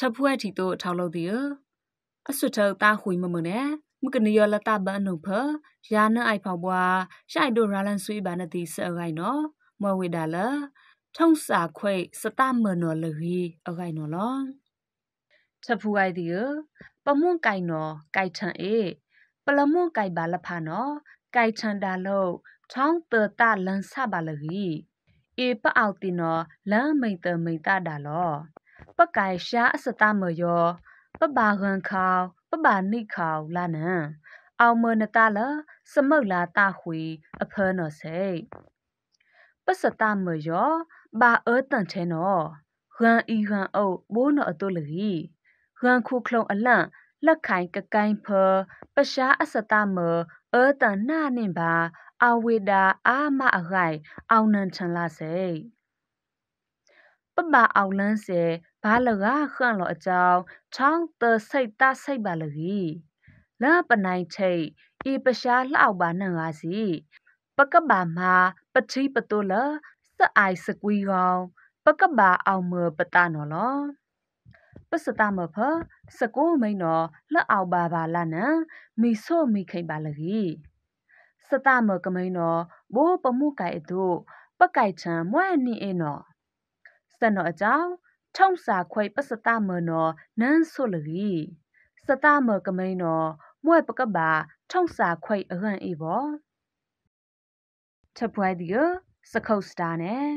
ထပ်ဖွဲ့တီတို့ထောက်လို့သည်အဆွတ်ထောက်တာခွေမမနဲ့မကနီယလတာဘန်နုဖရာနအိုက်ဖောက်ပွားရှိုက်တို့ရာလန်ဆွေးပါနတိဆအခိုင်နော်မဝေဒါလထုံစာခွေစတမနော်လရီအခိုင်နော်လောထဖူအိုက်ဒီယပမွန်ကိုင်နော်ကိုက်ထန်အေပလမွန်ကိုင်ပါလဖာနော်ကိုက်ထန်တာလို့ထောင်းတတလန်ဆပါလရီအေပအောက်တင်နော်လမ်းမိတ်တမိတ်တတာလောပကైရှာအစတမယောပပဂန်ခေါပပနိခေါလာနံအောင်မနတလစမုတ်လာတခွေအဖနောစေပစတမယောဘာအတန်ထဲနောရန်ဤရန်အုပ်ဘိုးနော်အတုလီရန်ခုခလုံအလန့်လက်ခိုင်ကကိုင်းဖပရှားအစတမအတန်နာနင်ပါ အဝေဒာအာမအခိုင်အောင်နန်ထန်လာစေပပအောင်လန်းစေဘာလကခန့်လောအကြောင်းချောင်းသစိတ်တစိတ်ပါလကြီးလာပနိုင်ချိတ်ဤပရှားလောက်ပါနှံငါစီပကဘာမာပတိပတုလစအိုင်စကွီကောင်းပကဘာအောင်မပတနော်လောပစတမဖစကိုမိန်တော်လက်အောင်ပါပါလနံမီဆို့မိခိန်ပါလကြီးစတမကမိန်တော်ဘိုးပမှုကైတို့ပကိုက်ချံမွဲ့နေအင်းတော်စနအကြောင်းထုံစာခွိပစတမနောနန်းဆုလရီစတမကမိန်နောမွဲပကဘာထုံစာခွိအဟန်အေဘောထပွဲဒီယစခုတ်စတာနဲ့